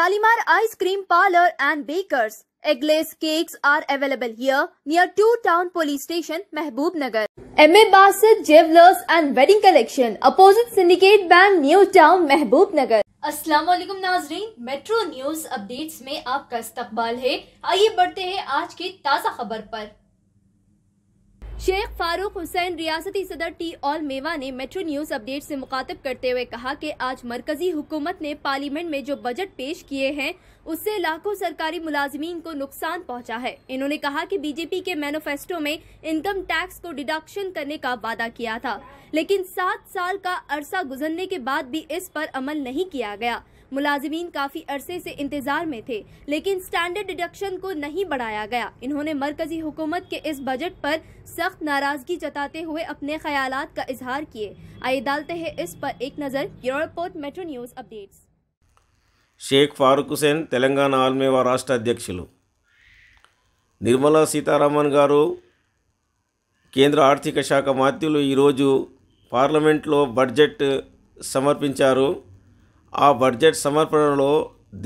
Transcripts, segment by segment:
Shalimar Ice Cream Parlor and Bakers. Eggless cakes are available here near Two Town Police Station, Mehboob Nagar. M A Basit Jewelers and Wedding Collection, opposite Syndicate Bank, New Town, Mehboob Nagar. Aslam नाजरीन metro news updates में आपका इस्तकबाल है आइए बढ़ते हैं आज की ताज़ा खबर पर शेख फारूक हुसैन रियासती सदर टी ऑल मेवा ने मेट्रो न्यूज अपडेट से मुखातब करते हुए कहा कि आज मरकजी हुकूमत ने पार्लियामेंट में जो बजट पेश किए हैं उससे लाखों सरकारी मुलाजमीन को नुकसान पहुंचा है इन्होंने कहा कि बीजेपी के मैनोफेस्टो में इनकम टैक्स को डिडक्शन करने का वादा किया था लेकिन सात साल का अरसा गुजरने के बाद भी इस पर अमल नहीं किया गया ములాజమీన్ కాఫీ అర్సే సే ఇంతజార్ మే థే లేకిన్ స్టాండర్డ్ డిడక్షన్ కో నహీ బడాయా గయా ఇन्होने מרకజీ హుకుమత్ కే ఇస్ బడ్జెట్ పర్ సఖ్త్ నారాజ్గి జతాతే హుయే apne ఖయాలత్ కా ఇజహార్ కియే ఐ దాల్తే హే ఇస్ పర్ ఏక్ నజర్ యూరోపోట్ metro news updates Sheikh Farooq Hussain Telangana ఆల్మేవా రాష్ట్ర అధ్యక్షులు నిర్మల సీతారామన్ గారు కేంద్ర ఆర్థిక శాఖా మాత్యులు ఈ రోజు పార్లమెంట్ లో బడ్జెట్ సమర్పించారు ఆ బడ్జెట్ సమర్పణలో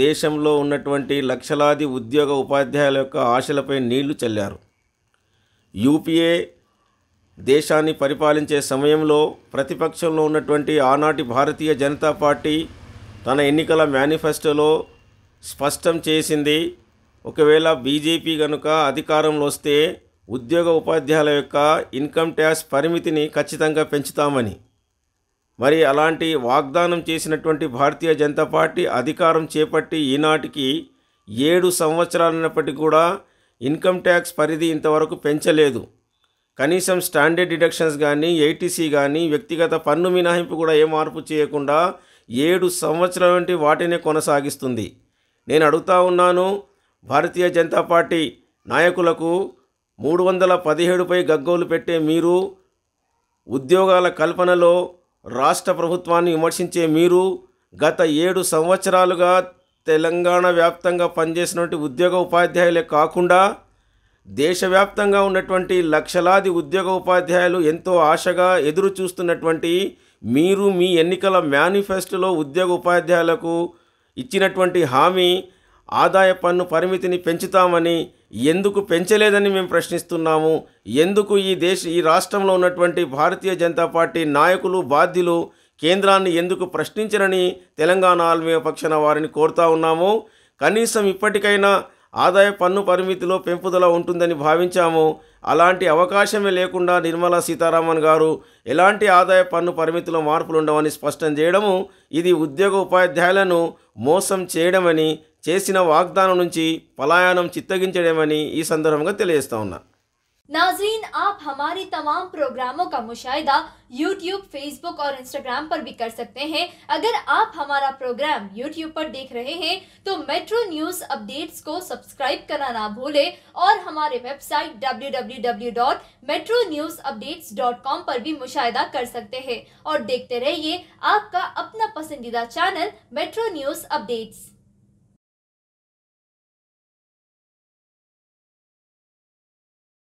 దేశంలో ఉన్నటువంటి లక్షలాది ఉద్యోగ ఉపాధ్యాయుల యొక్క ఆశలపై నీళ్లు చల్లారు యూపీఏ దేశాన్ని పరిపాలించే సమయంలో ప్రతిపక్షంలో ఉన్నటువంటి ఆనాటి భారతీయ జనతా పార్టీ తన ఎన్నికల మేనిఫెస్టోలో స్పష్టం చేసింది ఒకవేళ బీజేపీ కనుక అధికారంలో వస్తే ఉద్యోగ ఉపాధ్యాయుల యొక్క ఇన్కమ్ ట్యాక్స్ పరిమితిని ఖచ్చితంగా పెంచుతామని మరి అలాంటి వాగ్దానం చేసినటువంటి భారతీయ జనతా పార్టీ అధికారం చేపట్టి ఈనాటికి ఏడు సంవత్సరాలైనప్పటికీ కూడా ఇన్కమ్ ట్యాక్స్ పరిధి ఇంతవరకు పెంచలేదు కనీసం స్టాండర్డ్ డిడక్షన్స్ కానీ ఏటీసీ కానీ వ్యక్తిగత పన్ను మినహాయింపు కూడా ఏ మార్పు చేయకుండా ఏడు సంవత్సరాల వంటి వాటినే కొనసాగిస్తుంది నేను అడుగుతా ఉన్నాను భారతీయ జనతా పార్టీ నాయకులకు మూడు వందల పదిహేడుపై గగ్గోలు పెట్టే మీరు ఉద్యోగాల కల్పనలో రాష్ట్ర ప్రభుత్వాన్ని విమర్శించే మీరు గత ఏడు సంవత్సరాలుగా తెలంగాణ వ్యాప్తంగా పనిచేసినటువంటి ఉద్యోగ ఉపాధ్యాయులే కాకుండా దేశవ్యాప్తంగా ఉన్నటువంటి లక్షలాది ఉద్యోగ ఉపాధ్యాయులు ఎంతో ఆశగా ఎదురు చూస్తున్నటువంటి మీరు మీ ఎన్నికల మేనిఫెస్టోలో ఉద్యోగ ఉపాధ్యాయులకు ఇచ్చినటువంటి హామీ ఆదాయ పన్ను పరిమితిని పెంచుతామని ఎందుకు పెంచలేదని మేము ప్రశ్నిస్తున్నాము ఎందుకు ఈ దేశ ఈ రాష్ట్రంలో ఉన్నటువంటి భారతీయ జనతా పార్టీ నాయకులు బాధ్యులు కేంద్రాన్ని ఎందుకు ప్రశ్నించరని తెలంగాణ ఆల్మీయ పక్షాన వారిని కోరుతా ఉన్నాము కనీసం ఇప్పటికైనా ఆదాయ పన్ను పరిమితిలో పెంపుదల ఉంటుందని భావించాము అలాంటి అవకాశమే లేకుండా నిర్మలా సీతారామన్ గారు ఎలాంటి ఆదాయ పన్ను పరిమితిలో మార్పులు ఉండవని స్పష్టం చేయడము ఇది ఉద్యోగ ఉపాధ్యాయులను మోసం చేయడమని చేసిన వాగ్దానం నుంచి పలాయనం చిత్తగించడమని ఈ సందర్భంగా తెలియజేస్తా ఉన్నా नाजरीन आप हमारे तमाम प्रोग्रामों का मुशाहिदा यूट्यूब फेसबुक और इंस्टाग्राम पर भी कर सकते हैं अगर आप हमारा प्रोग्राम यूट्यूब पर देख रहे हैं तो मेट्रो न्यूज अपडेट्स को सब्सक्राइब करना ना भूलें और हमारे वेबसाइट www.metronewsupdates.com पर भी मुशाहिदा कर सकते हैं और देखते रहिए आपका अपना पसंदीदा चैनल मेट्रो न्यूज अपडेट्स